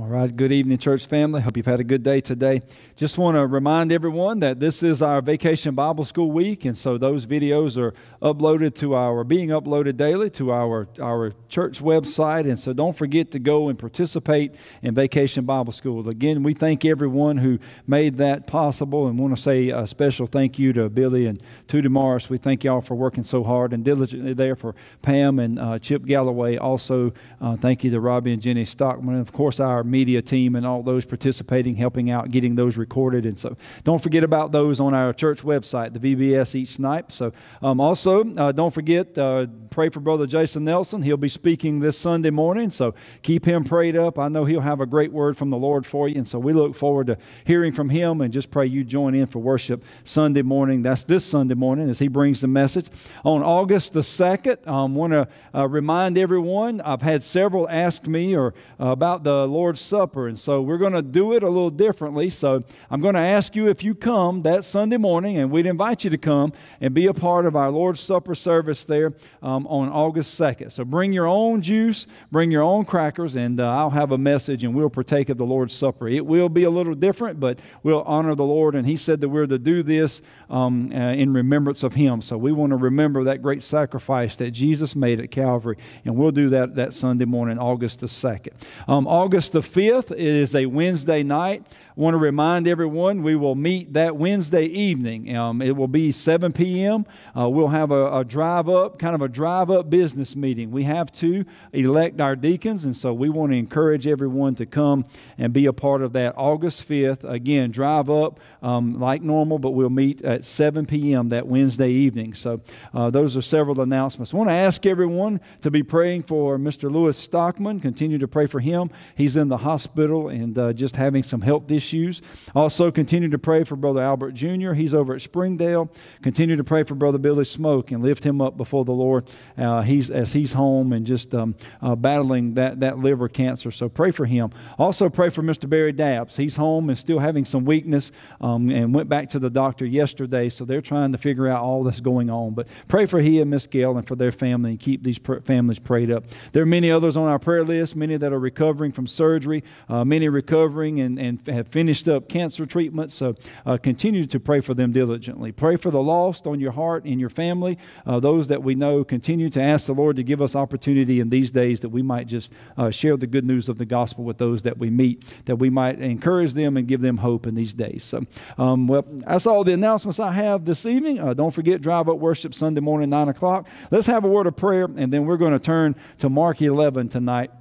All right, good evening, church family. Hope you've had a good day today. Just want to remind everyone that this is our Vacation Bible School week, and so those videos are uploaded to our, being uploaded daily to our, our church website, and so don't forget to go and participate in Vacation Bible School. Again, we thank everyone who made that possible, and want to say a special thank you to Billy and to Morris. We thank y'all for working so hard and diligently there for Pam and uh, Chip Galloway. Also, uh, thank you to Robbie and Jenny Stockman, and of course, our media team and all those participating, helping out, getting those recorded. And so don't forget about those on our church website, the VBS each night. So um, also, uh, don't forget, uh, pray for Brother Jason Nelson. He'll be speaking this Sunday morning. So keep him prayed up. I know he'll have a great word from the Lord for you. And so we look forward to hearing from him and just pray you join in for worship Sunday morning. That's this Sunday morning as he brings the message. On August the 2nd, I um, want to uh, remind everyone I've had several ask me or uh, about the Lord's Lord's Supper. And so we're going to do it a little differently. So I'm going to ask you if you come that Sunday morning, and we'd invite you to come and be a part of our Lord's Supper service there um, on August 2nd. So bring your own juice, bring your own crackers, and uh, I'll have a message and we'll partake of the Lord's Supper. It will be a little different, but we'll honor the Lord. And He said that we're to do this um, uh, in remembrance of Him. So we want to remember that great sacrifice that Jesus made at Calvary, and we'll do that that Sunday morning, August the 2nd. Um, August the 5th is a Wednesday night want to remind everyone we will meet that Wednesday evening. Um, it will be 7 p.m. Uh, we'll have a, a, drive up, kind of a drive up business meeting. We have to elect our deacons, and so we want to encourage everyone to come and be a part of that. August 5th, again, drive up um, like normal, but we'll meet at 7 p.m. that Wednesday evening. So uh, those are several announcements. I want to ask everyone to be praying for Mr. Lewis Stockman. Continue to pray for him. He's in the hospital and uh, just having some health issues issues. Also, continue to pray for Brother Albert Jr. He's over at Springdale. Continue to pray for Brother Billy Smoke and lift him up before the Lord uh, he's, as he's home and just um, uh, battling that, that liver cancer. So pray for him. Also, pray for Mr. Barry Dabbs. He's home and still having some weakness um, and went back to the doctor yesterday. So they're trying to figure out all that's going on. But pray for he and Miss Gail and for their family and keep these pr- families prayed up. There are many others on our prayer list, many that are recovering from surgery, uh, many recovering and, and have finished up cancer treatment. So uh, continue to pray for them diligently. Pray for the lost on your heart and your family. Uh, those that we know, continue to ask the Lord to give us opportunity in these days that we might just uh, share the good news of the gospel with those that we meet, that we might encourage them and give them hope in these days. So, um, well, that's all the announcements I have this evening. Uh, don't forget, drive up worship Sunday morning, 9 o'clock. Let's have a word of prayer, and then we're going to turn to Mark 11 tonight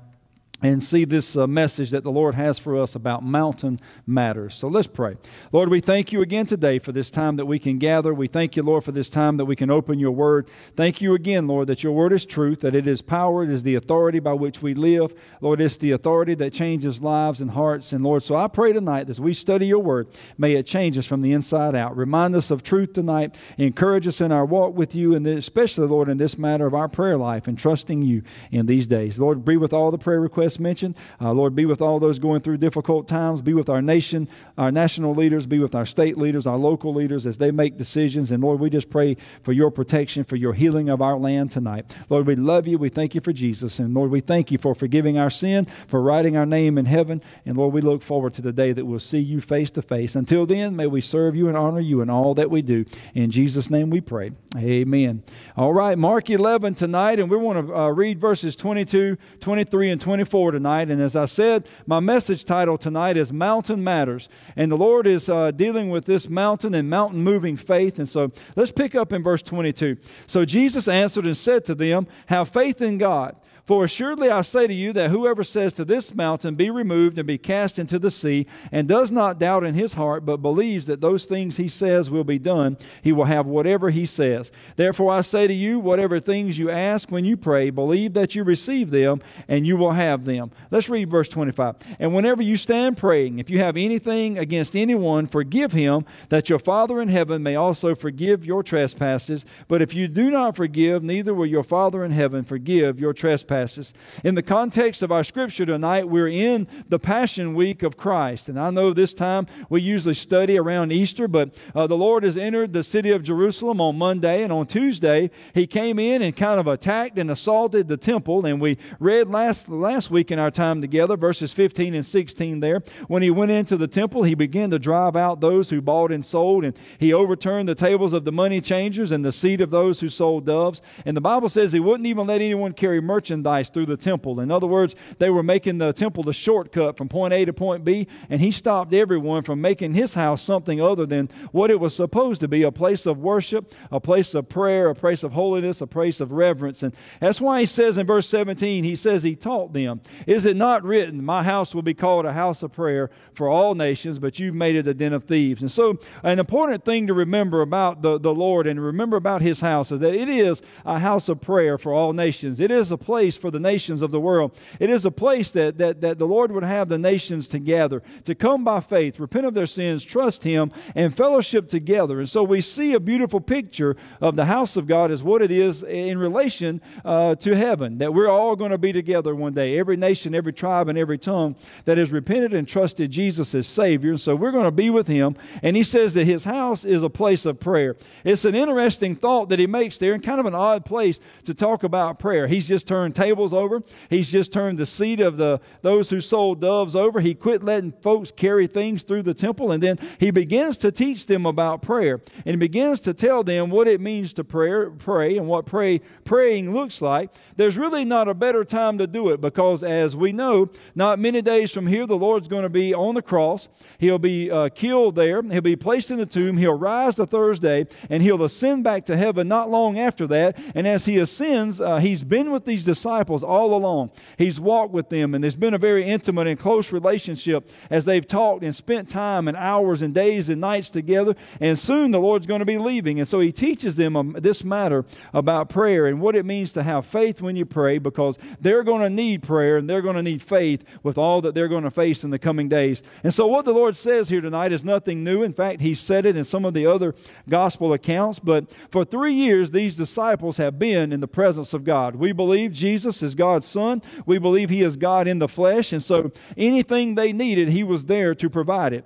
and see this uh, message that the Lord has for us about mountain matters. So let's pray. Lord, we thank you again today for this time that we can gather. We thank you, Lord, for this time that we can open your word. Thank you again, Lord, that your word is truth, that it is power, it is the authority by which we live. Lord, it's the authority that changes lives and hearts. And Lord, so I pray tonight as we study your word, may it change us from the inside out. Remind us of truth tonight. Encourage us in our walk with you, and especially, Lord, in this matter of our prayer life and trusting you in these days. Lord, be with all the prayer requests mentioned. Uh, Lord, be with all those going through difficult times. Be with our nation, our national leaders. Be with our state leaders, our local leaders as they make decisions. And Lord, we just pray for your protection, for your healing of our land tonight. Lord, we love you. We thank you for Jesus. And Lord, we thank you for forgiving our sin, for writing our name in heaven. And Lord, we look forward to the day that we'll see you face to face. Until then, may we serve you and honor you in all that we do. In Jesus' name we pray. Amen. All right, Mark 11 tonight, and we want to uh, read verses 22, 23, and 24 tonight. And as I said, my message title tonight is Mountain Matters. And the Lord is uh, dealing with this mountain and mountain moving faith. And so let's pick up in verse 22. So Jesus answered and said to them, Have faith in God. For assuredly I say to you that whoever says to this mountain, Be removed and be cast into the sea, and does not doubt in his heart, but believes that those things he says will be done, he will have whatever he says. Therefore I say to you, whatever things you ask when you pray, believe that you receive them, and you will have them. Let's read verse 25. And whenever you stand praying, if you have anything against anyone, forgive him, that your Father in heaven may also forgive your trespasses. But if you do not forgive, neither will your Father in heaven forgive your trespasses passes. In the context of our scripture tonight, we're in the Passion Week of Christ. And I know this time we usually study around Easter, but uh, the Lord has entered the city of Jerusalem on Monday, and on Tuesday, He came in and kind of attacked and assaulted the temple. And we read last, last week in our time together, verses 15 and 16 there. When He went into the temple, He began to drive out those who bought and sold, and He overturned the tables of the money changers and the seat of those who sold doves. And the Bible says He wouldn't even let anyone carry merchandise merchandise through the temple. In other words, they were making the temple the shortcut from point A to point B, and he stopped everyone from making his house something other than what it was supposed to be a place of worship, a place of prayer, a place of holiness, a place of reverence. And that's why he says in verse 17, he says he taught them, Is it not written, My house will be called a house of prayer for all nations, but you've made it a den of thieves? And so, an important thing to remember about the, the Lord and remember about his house is that it is a house of prayer for all nations. It is a place place for the nations of the world. It is a place that, that, that the Lord would have the nations to gather, to come by faith, repent of their sins, trust Him, and fellowship together. And so we see a beautiful picture of the house of God as what it is in relation uh, to heaven, that we're all going to be together one day, every nation, every tribe, and every tongue that has repented and trusted Jesus as Savior. And so we're going to be with Him. And He says that His house is a place of prayer. It's an interesting thought that He makes there and kind of an odd place to talk about prayer. He's just turned tables over. He's just turned the seat of the those who sold doves over. He quit letting folks carry things through the temple, and then he begins to teach them about prayer and he begins to tell them what it means to prayer, pray and what pray praying looks like. There's really not a better time to do it because, as we know, not many days from here, the Lord's going to be on the cross. He'll be uh, killed there. He'll be placed in the tomb. He'll rise the Thursday, and he'll ascend back to heaven not long after that. And as he ascends, uh, he's been with these disciples disciples all along. He's walked with them, and there's been a very intimate and close relationship as they've talked and spent time and hours and days and nights together. And soon the Lord's going to be leaving. And so he teaches them um, this matter about prayer and what it means to have faith when you pray because they're going to need prayer and they're going to need faith with all that they're going to face in the coming days. And so what the Lord says here tonight is nothing new. In fact, he said it in some of the other gospel accounts. But for three years, these disciples have been in the presence of God. We believe Jesus Jesus is God's Son. We believe He is God in the flesh. And so anything they needed, He was there to provide it.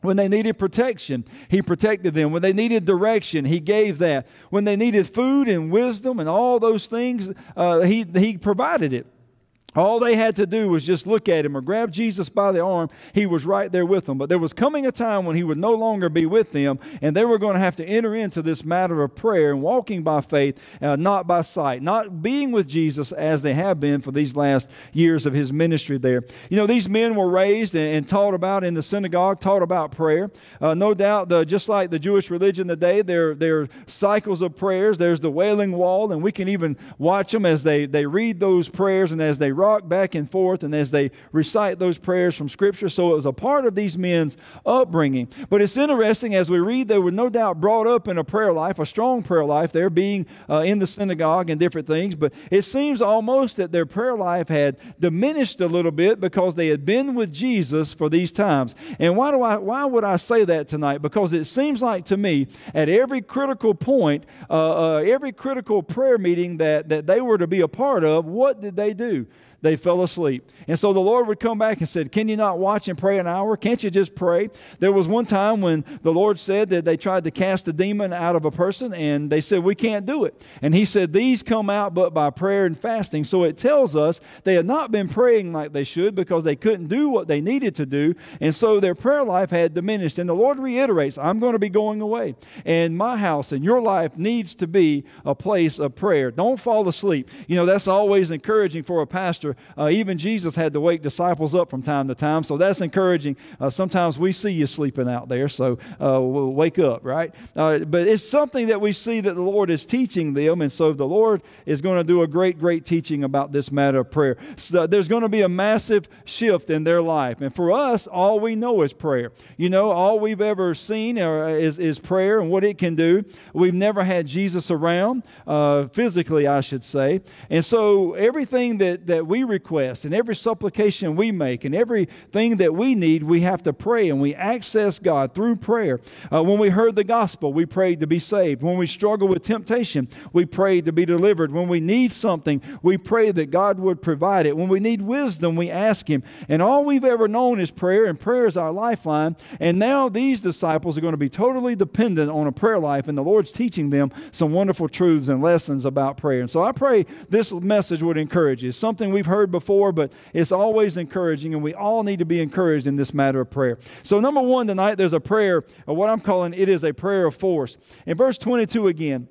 When they needed protection, He protected them. When they needed direction, He gave that. When they needed food and wisdom and all those things, uh, he, he provided it. All they had to do was just look at him or grab Jesus by the arm. He was right there with them. But there was coming a time when he would no longer be with them, and they were going to have to enter into this matter of prayer and walking by faith, uh, not by sight, not being with Jesus as they have been for these last years of his ministry there. You know, these men were raised and, and taught about in the synagogue, taught about prayer. Uh, no doubt, the, uh, just like the Jewish religion today, there, there are cycles of prayers. There's the wailing wall, and we can even watch them as they, they read those prayers and as they rock back and forth and as they recite those prayers from Scripture. So it was a part of these men's upbringing. But it's interesting as we read, they were no doubt brought up in a prayer life, a strong prayer life, there being uh, in the synagogue and different things. But it seems almost that their prayer life had diminished a little bit because they had been with Jesus for these times. And why, do I, why would I say that tonight? Because it seems like to me, at every critical point, uh, uh, every critical prayer meeting that, that they were to be a part of, what did they do? they fell asleep. And so the Lord would come back and said, Can you not watch and pray an hour? Can't you just pray? There was one time when the Lord said that they tried to cast a demon out of a person and they said, We can't do it. And he said, These come out but by prayer and fasting. So it tells us they had not been praying like they should because they couldn't do what they needed to do. And so their prayer life had diminished. And the Lord reiterates, I'm going to be going away. And my house and your life needs to be a place of prayer. Don't fall asleep. You know, that's always encouraging for a pastor uh, even Jesus had to wake disciples up from time to time, so that's encouraging. Uh, sometimes we see you sleeping out there, so uh, we'll wake up, right? Uh, but it's something that we see that the Lord is teaching them, and so the Lord is going to do a great, great teaching about this matter of prayer. So uh, there's going to be a massive shift in their life, and for us, all we know is prayer. You know, all we've ever seen is, is prayer and what it can do. We've never had Jesus around, physically, I should say. And so everything that, that we request and every supplication we make and everything that we need, we have to pray and we access God through prayer. Uh, when we heard the gospel, we prayed to be saved. When we struggle with temptation, we prayed to be delivered. When we need something, we pray that God would provide it. When we need wisdom, we ask Him. And all we've ever known is prayer, and prayer is our lifeline. And now these disciples are going to be totally dependent on a prayer life, and the Lord's teaching them some wonderful truths and lessons about prayer. And so I pray this message would encourage you. It's something we've heard before, but it's always encouraging, and we all need to be encouraged in this matter of prayer. So, number one tonight, there's a prayer, or what I'm calling it is a prayer of force. In verse 22 again,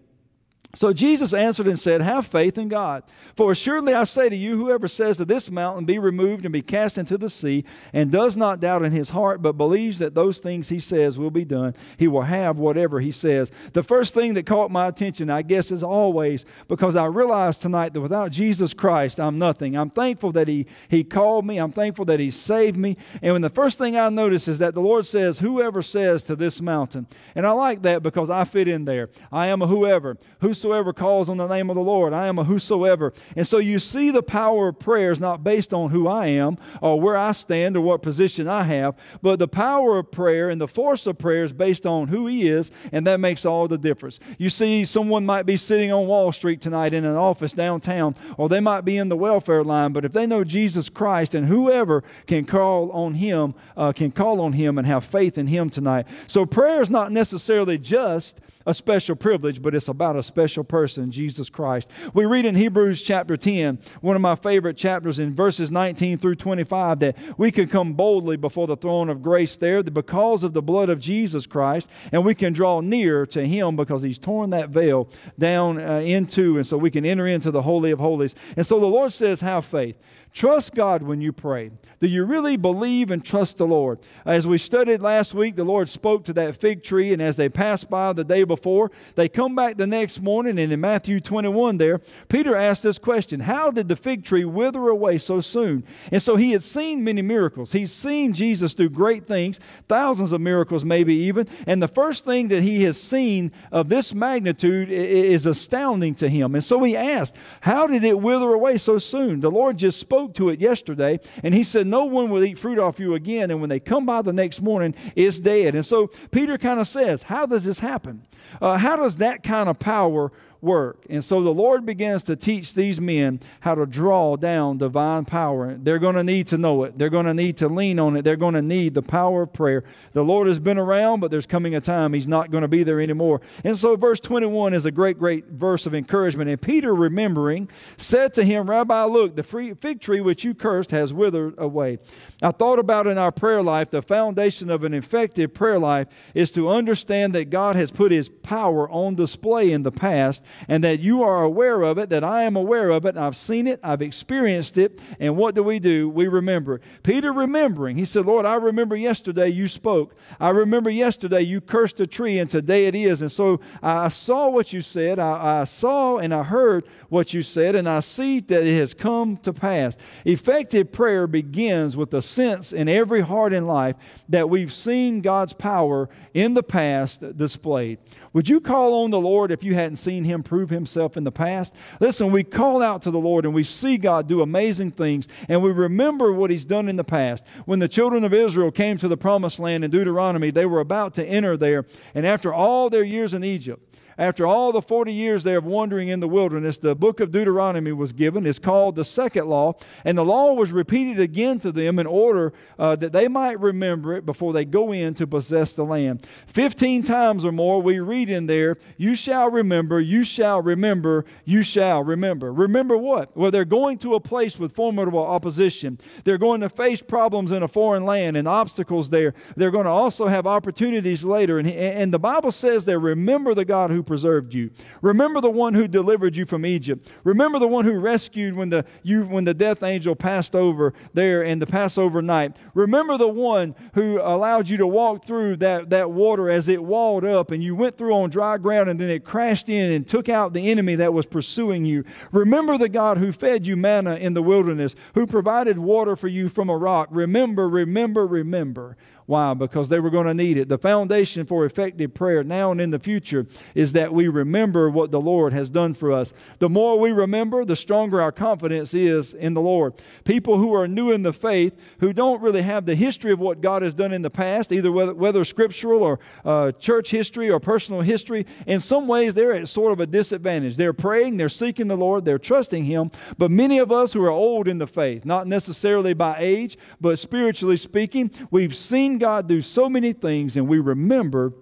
so Jesus answered and said, Have faith in God. For assuredly I say to you, whoever says to this mountain, Be removed and be cast into the sea, and does not doubt in his heart, but believes that those things he says will be done, he will have whatever he says. The first thing that caught my attention, I guess, is always because I realized tonight that without Jesus Christ, I'm nothing. I'm thankful that he, he called me, I'm thankful that He saved me. And when the first thing I notice is that the Lord says, Whoever says to this mountain. And I like that because I fit in there. I am a whoever. Who whosoever calls on the name of the Lord. I am a whosoever. And so you see the power of prayer is not based on who I am or where I stand or what position I have, but the power of prayer and the force of prayer is based on who He is, and that makes all the difference. You see, someone might be sitting on Wall Street tonight in an office downtown, or they might be in the welfare line, but if they know Jesus Christ and whoever can call on Him, uh, can call on Him and have faith in Him tonight. So prayer is not necessarily just a special privilege, but it's about a special person, Jesus Christ. We read in Hebrews chapter 10, one of my favorite chapters, in verses 19 through 25, that we can come boldly before the throne of grace there because of the blood of Jesus Christ, and we can draw near to Him because He's torn that veil down uh, into, and so we can enter into the Holy of Holies. And so the Lord says, Have faith. Trust God when you pray. Do you really believe and trust the Lord? As we studied last week, the Lord spoke to that fig tree, and as they passed by the day before, before. They come back the next morning, and in Matthew 21, there, Peter asked this question How did the fig tree wither away so soon? And so he had seen many miracles. He's seen Jesus do great things, thousands of miracles, maybe even. And the first thing that he has seen of this magnitude is astounding to him. And so he asked, How did it wither away so soon? The Lord just spoke to it yesterday, and he said, No one will eat fruit off you again. And when they come by the next morning, it's dead. And so Peter kind of says, How does this happen? Uh, how does that kind of power work. And so the Lord begins to teach these men how to draw down divine power. They're going to need to know it, they're going to need to lean on it, they're going to need the power of prayer. The Lord has been around, but there's coming a time he's not going to be there anymore. And so verse 21 is a great, great verse of encouragement. And Peter, remembering, said to him, Rabbi, look, the fig tree which you cursed has withered away. I thought about in our prayer life, the foundation of an effective prayer life is to understand that God has put his power on display in the past and that you are aware of it, that I am aware of it, I've seen it, I've experienced it. And what do we do? We remember. Peter remembering, he said, Lord, I remember yesterday you spoke. I remember yesterday you cursed a tree, and today it is. And so I saw what you said, I, I saw and I heard what you said, and I see that it has come to pass. Effective prayer begins with a sense in every heart and life that we've seen God's power in the past displayed. Would you call on the Lord if you hadn't seen Him him prove himself in the past. Listen, we call out to the Lord and we see God do amazing things and we remember what he's done in the past. When the children of Israel came to the promised land in Deuteronomy, they were about to enter there. And after all their years in Egypt, after all the 40 years there of wandering in the wilderness, the book of Deuteronomy was given. It's called the second law. And the law was repeated again to them in order uh, that they might remember it before they go in to possess the land. 15 times or more we read in there, You shall remember, you shall remember, you shall remember. Remember what? Well, they're going to a place with formidable opposition. They're going to face problems in a foreign land and obstacles there. They're going to also have opportunities later. And, and the Bible says they remember the God who who preserved you. Remember the one who delivered you from Egypt. Remember the one who rescued when the, you, when the death angel passed over there in the Passover night. Remember the one who allowed you to walk through that, that water as it walled up and you went through on dry ground and then it crashed in and took out the enemy that was pursuing you. Remember the God who fed you manna in the wilderness, who provided water for you from a rock. Remember, remember, remember. Why? Because they were going to need it. The foundation for effective prayer now and in the future is that we remember what the Lord has done for us. The more we remember, the stronger our confidence is in the Lord. People who are new in the faith, who don't really have the history of what God has done in the past, either whether, whether scriptural or uh, church history or personal history, in some ways they're at sort of a disadvantage. They're praying, they're seeking the Lord, they're trusting Him. But many of us who are old in the faith, not necessarily by age, but spiritually speaking, we've seen seen God do so many things, and we remember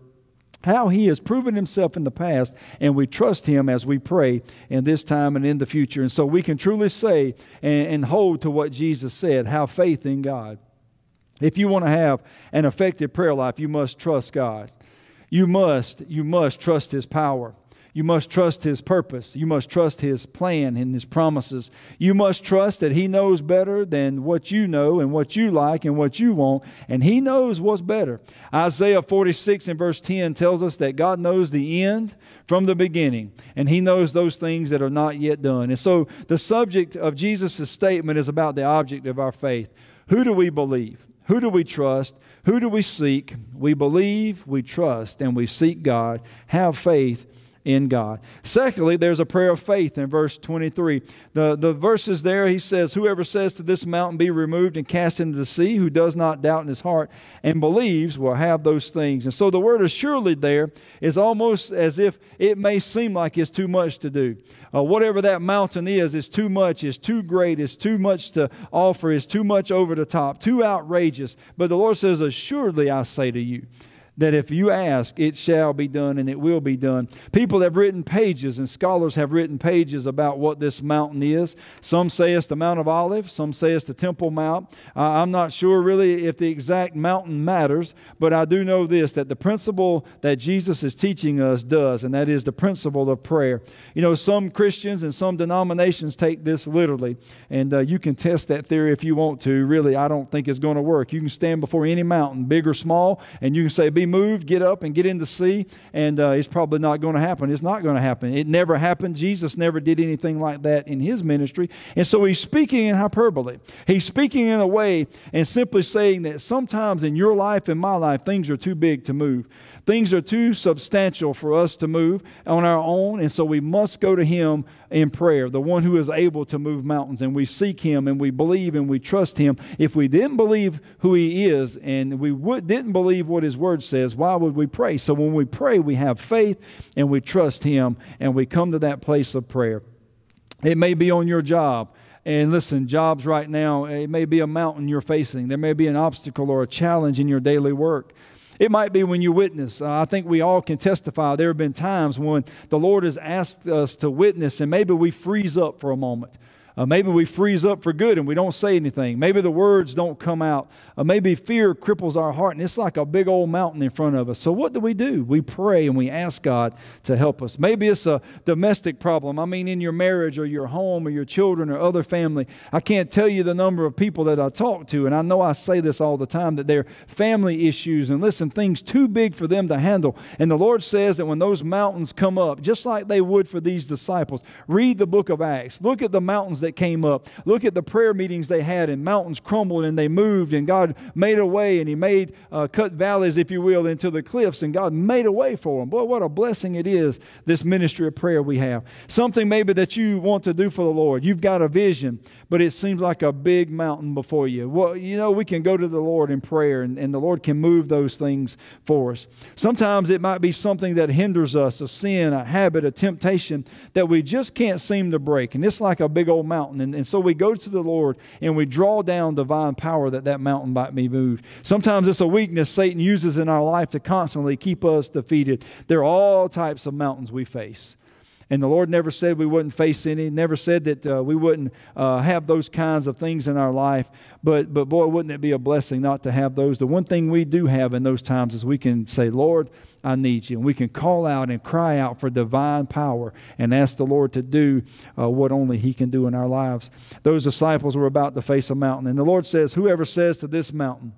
how he has proven himself in the past, and we trust him as we pray in this time and in the future. And so we can truly say and, and hold to what Jesus said "Have faith in God. If you want to have an effective prayer life, you must trust God. You must, you must trust his power. You must trust His purpose. You must trust His plan and His promises. You must trust that He knows better than what you know and what you like and what you want, and He knows what's better. Isaiah 46 and verse 10 tells us that God knows the end from the beginning, and He knows those things that are not yet done. And so the subject of Jesus' statement is about the object of our faith. Who do we believe? Who do we trust? Who do we seek? We believe, we trust, and we seek God. Have faith in God. Secondly, there's a prayer of faith in verse 23. The, the verses there, he says, Whoever says to this mountain, be removed and cast into the sea, who does not doubt in his heart and believes, will have those things. And so the word assuredly there is almost as if it may seem like it's too much to do. Uh, whatever that mountain is, is too much, is too great, is too much to offer, is too much over the top, too outrageous. But the Lord says, Assuredly I say to you that if you ask, it shall be done and it will be done. People have written pages, and scholars have written pages about what this mountain is. Some say it's the Mount of Olives, some say it's the Temple Mount. Uh, I'm not sure really if the exact mountain matters, but I do know this that the principle that Jesus is teaching us does, and that is the principle of prayer. You know, some Christians and some denominations take this literally, and uh, you can test that theory if you want to. Really, I don't think it's going to work. You can stand before any mountain, big or small, and you can say, Be moved, get up and get in the sea, and uh, it's probably not going to happen. It's not going to happen. It never happened. Jesus never did anything like that in his ministry. And so he's speaking in hyperbole. He's speaking in a way and simply saying that sometimes in your life and my life, things are too big to move. Things are too substantial for us to move on our own, and so we must go to him in prayer, the one who is able to move mountains. And we seek him and we believe and we trust him. If we didn't believe who he is and we didn't believe what his word said, says, why would we pray? So when we pray, we have faith and we trust Him and we come to that place of prayer. It may be on your job. And listen, jobs right now, it may be a mountain you're facing. There may be an obstacle or a challenge in your daily work. It might be when you witness. Uh, I think we all can testify there have been times when the Lord has asked us to witness, and maybe we freeze up for a moment. Uh, maybe we freeze up for good and we don't say anything. Maybe the words don't come out. Uh, maybe fear cripples our heart and it's like a big old mountain in front of us. So, what do we do? We pray and we ask God to help us. Maybe it's a domestic problem. I mean, in your marriage or your home or your children or other family. I can't tell you the number of people that I talk to, and I know I say this all the time that they're family issues and listen, things too big for them to handle. And the Lord says that when those mountains come up, just like they would for these disciples, read the book of Acts, look at the mountains that that came up. Look at the prayer meetings they had, and mountains crumbled and they moved, and God made a way, and He made uh, cut valleys, if you will, into the cliffs, and God made a way for them. Boy, what a blessing it is, this ministry of prayer we have. Something maybe that you want to do for the Lord. You've got a vision, but it seems like a big mountain before you. Well, you know, we can go to the Lord in prayer, and, and the Lord can move those things for us. Sometimes it might be something that hinders us, a sin, a habit, a temptation that we just can't seem to break, and it's like a big old mountain mountain. And, and so we go to the Lord and we draw down divine power that that mountain might be moved. Sometimes it's a weakness Satan uses in our life to constantly keep us defeated. There are all types of mountains we face. And the Lord never said we wouldn't face any, never said that uh, we wouldn't uh, have those kinds of things in our life. But, but boy, wouldn't it be a blessing not to have those? The one thing we do have in those times is we can say, Lord, I need you. And we can call out and cry out for divine power and ask the Lord to do uh, what only He can do in our lives. Those disciples were about to face a mountain. And the Lord says, Whoever says to this mountain,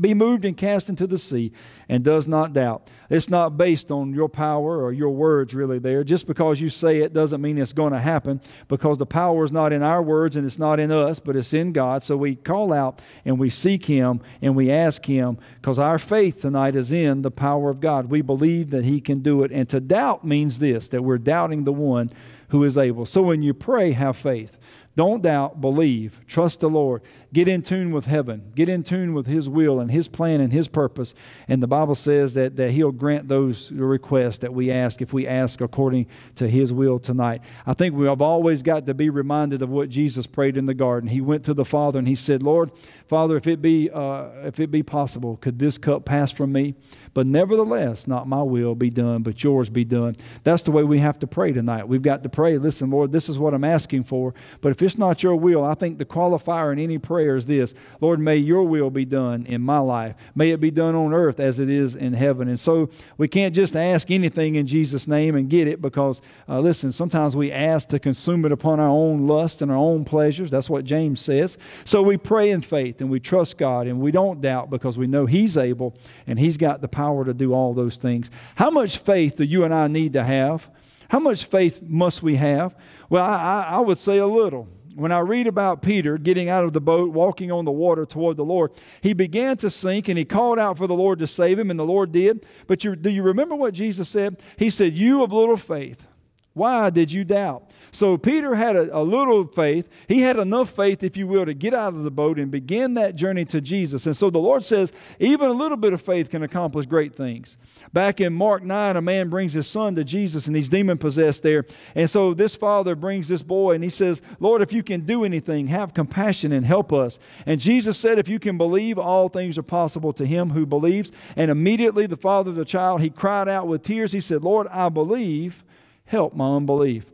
be moved and cast into the sea and does not doubt. It's not based on your power or your words, really, there. Just because you say it doesn't mean it's going to happen because the power is not in our words and it's not in us, but it's in God. So we call out and we seek Him and we ask Him because our faith tonight is in the power of God. We believe that He can do it. And to doubt means this that we're doubting the one who is able. So when you pray, have faith. Don't doubt, believe, trust the Lord. Get in tune with heaven. Get in tune with His will and His plan and His purpose. And the Bible says that, that He'll grant those requests that we ask if we ask according to His will tonight. I think we have always got to be reminded of what Jesus prayed in the garden. He went to the Father and He said, Lord, Father, if it be, uh, if it be possible, could this cup pass from me? But nevertheless, not my will be done, but yours be done. That's the way we have to pray tonight. We've got to pray, listen, Lord, this is what I'm asking for. But if it's not your will, I think the qualifier in any prayer prayer is this Lord, may your will be done in my life. May it be done on earth as it is in heaven. And so we can't just ask anything in Jesus' name and get it because, uh, listen, sometimes we ask to consume it upon our own lust and our own pleasures. That's what James says. So we pray in faith and we trust God and we don't doubt because we know He's able and He's got the power to do all those things. How much faith do you and I need to have? How much faith must we have? Well, I, I would say a little. When I read about Peter getting out of the boat, walking on the water toward the Lord, he began to sink and he called out for the Lord to save him, and the Lord did. But you, do you remember what Jesus said? He said, You of little faith, why did you doubt? So Peter had a, a, little faith. He had enough faith, if you will, to get out of the boat and begin that journey to Jesus. And so the Lord says, even a little bit of faith can accomplish great things. Back in Mark 9, a man brings his son to Jesus, and he's demon possessed there. And so this father brings this boy, and he says, Lord, if you can do anything, have compassion and help us. And Jesus said, If you can believe, all things are possible to him who believes. And immediately the father of the child, he cried out with tears. He said, Lord, I believe help my unbelief.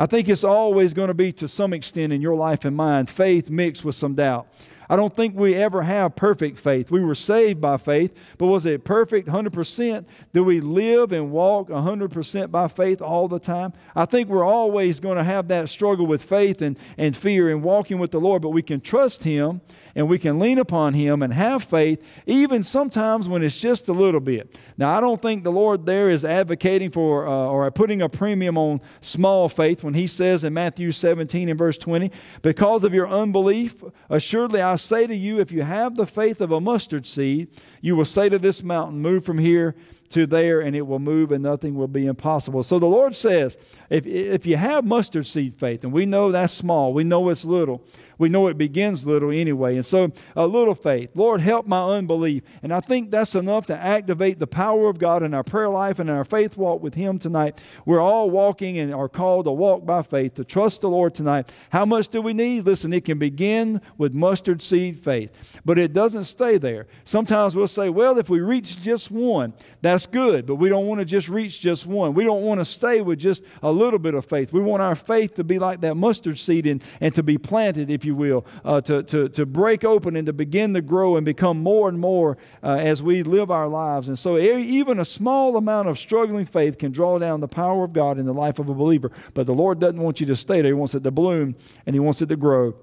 I think it's always going to be, to some extent, in your life and mine, faith mixed with some doubt. I don't think we ever have perfect faith. We were saved by faith, but was it perfect 100%? Do we live and walk 100% by faith all the time? I think we're always going to have that struggle with faith and, and fear and walking with the Lord, but we can trust Him and we can lean upon Him and have faith, even sometimes when it's just a little bit. Now, I don't think the Lord there is advocating for uh, or putting a premium on small faith when He says in Matthew 17 and verse 20, because of your unbelief, assuredly I say to you, if you have the faith of a mustard seed, you will say to this mountain, Move from here to there, and it will move, and nothing will be impossible. So the Lord says, If, if you have mustard seed faith, and we know that's small, we know it's little, we know it begins little anyway. And so, a little faith. Lord, help my unbelief. And I think that's enough to activate the power of God in our prayer life and in our faith walk with Him tonight. We're all walking and are called to walk by faith, to trust the Lord tonight. How much do we need? Listen, it can begin with mustard seed faith, but it doesn't stay there. Sometimes we'll say, well, if we reach just one, that's good, but we don't want to just reach just one. We don't want to stay with just a little bit of faith. We want our faith to be like that mustard seed and, and to be planted. If you will, uh, to, to, to break open and to begin to grow and become more and more uh, as we live our lives. And so, even a small amount of struggling faith can draw down the power of God in the life of a believer. But the Lord doesn't want you to stay there, He wants it to bloom and He wants it to grow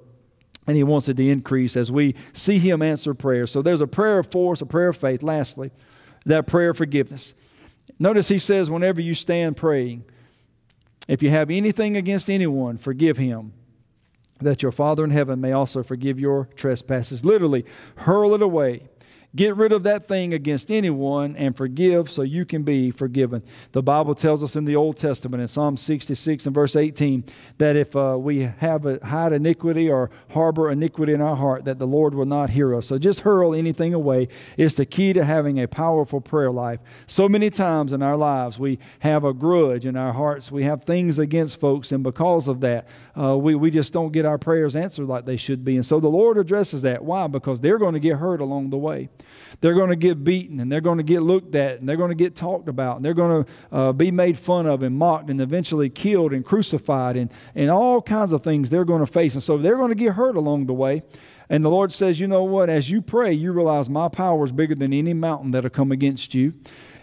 and he wants it to increase as we see him answer prayer. So there's a prayer of force, a prayer of faith. Lastly, that prayer of forgiveness. Notice he says, whenever you stand praying, if you have anything against anyone, forgive him that your Father in heaven may also forgive your trespasses. Literally, hurl it away Get rid of that thing against anyone and forgive so you can be forgiven. The Bible tells us in the Old Testament, in Psalm 66 and verse 18, that if uh, we have a, hide iniquity or harbor iniquity in our heart, that the Lord will not hear us. So just hurl anything away is the key to having a powerful prayer life. So many times in our lives, we have a grudge in our hearts, we have things against folks, and because of that, uh, we, we just don't get our prayers answered like they should be. And so the Lord addresses that. Why? Because they're going to get hurt along the way. They're going to get beaten and they're going to get looked at and they're going to get talked about and they're going to uh, be made fun of and mocked and eventually killed and crucified and, and all kinds of things they're going to face. And so they're going to get hurt along the way. And the Lord says, You know what? As you pray, you realize my power is bigger than any mountain that'll come against you.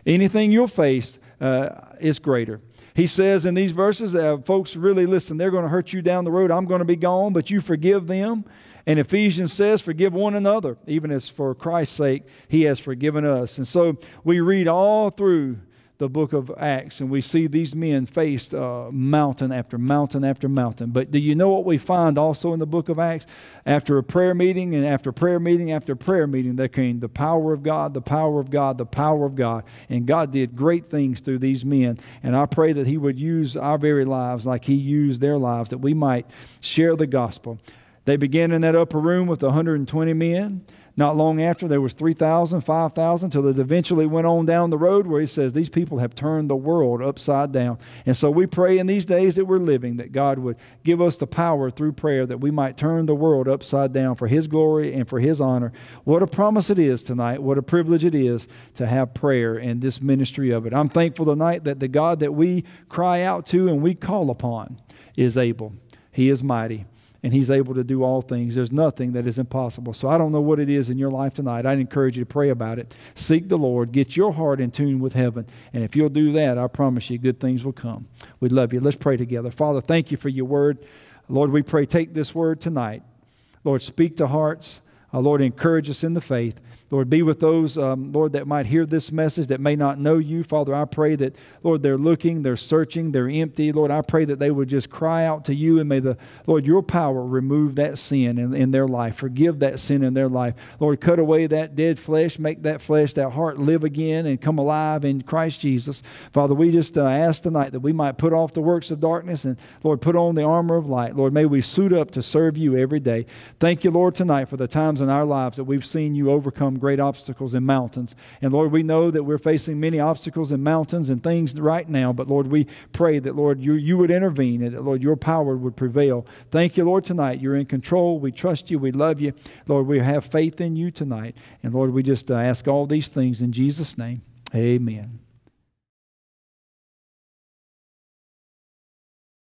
Anything you'll face uh, is greater. He says in these verses, uh, folks, really listen, they're going to hurt you down the road. I'm going to be gone, but you forgive them. And Ephesians says, Forgive one another, even as for Christ's sake he has forgiven us. And so we read all through the book of Acts, and we see these men faced uh, mountain after mountain after mountain. But do you know what we find also in the book of Acts? After a prayer meeting and after prayer meeting after prayer meeting, there came the power of God, the power of God, the power of God. And God did great things through these men. And I pray that He would use our very lives like He used their lives, that we might share the gospel they began in that upper room with 120 men. Not long after, there was 3,000, 5,000, till it eventually went on down the road where he says, These people have turned the world upside down. And so we pray in these days that we're living that God would give us the power through prayer that we might turn the world upside down for his glory and for his honor. What a promise it is tonight. What a privilege it is to have prayer and this ministry of it. I'm thankful tonight that the God that we cry out to and we call upon is able, he is mighty and He's able to do all things. There's nothing that is impossible. So I don't know what it is in your life tonight. I'd encourage you to pray about it. Seek the Lord. Get your heart in tune with heaven. And if you'll do that, I promise you good things will come. We love you. Let's pray together. Father, thank you for your word. Lord, we pray, take this word tonight. Lord, speak to hearts. Uh, Lord, encourage us in the faith. Lord, be with those, um, Lord, that might hear this message that may not know you. Father, I pray that, Lord, they're looking, they're searching, they're empty. Lord, I pray that they would just cry out to you and may the, Lord, your power remove that sin in, in their life. Forgive that sin in their life. Lord, cut away that dead flesh, make that flesh, that heart live again and come alive in Christ Jesus. Father, we just uh, ask tonight that we might put off the works of darkness and, Lord, put on the armor of light. Lord, may we suit up to serve you every day. Thank you, Lord, tonight for the times in our lives that we've seen you overcome great obstacles and mountains. And Lord, we know that we're facing many obstacles and mountains and things right now, but Lord, we pray that, Lord, you, you would intervene and that, Lord, your power would prevail. Thank you, Lord, tonight. You're in control. We trust you. We love you. Lord, we have faith in you tonight. And Lord, we just uh, ask all these things in Jesus' name. Amen.